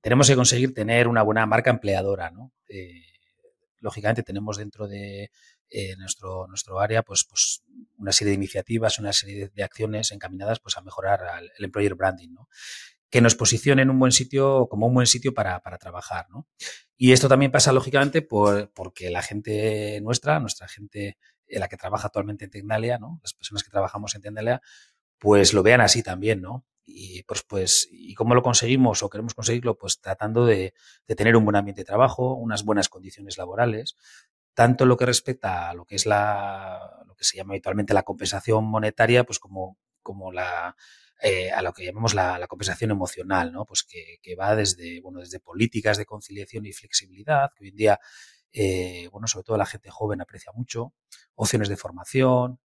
tenemos que conseguir tener una buena marca empleadora, ¿no? Eh, lógicamente tenemos dentro de eh, nuestro, nuestro área pues, pues, una serie de iniciativas, una serie de acciones encaminadas pues, a mejorar el employer branding, ¿no? que nos posicione en un buen sitio, como un buen sitio para, trabajar. ¿no? Y esto también pasa, lógicamente, por, porque la gente nuestra, nuestra gente, la que trabaja actualmente en Tecnalia, ¿no? las personas que trabajamos en Tecnalia, pues lo vean así también, ¿no? y pues, pues, ¿y cómo lo conseguimos o queremos conseguirlo? Pues tratando de, tener un buen ambiente de trabajo, unas buenas condiciones laborales, tanto lo que respecta a lo que es la, lo que se llama habitualmente la compensación monetaria, pues como, como la, eh, a lo que llamamos la, compensación emocional, ¿no? Pues que, que, va desde, bueno, desde políticas de conciliación y flexibilidad, que hoy en día, eh, bueno, sobre todo la gente joven aprecia mucho, opciones de formación,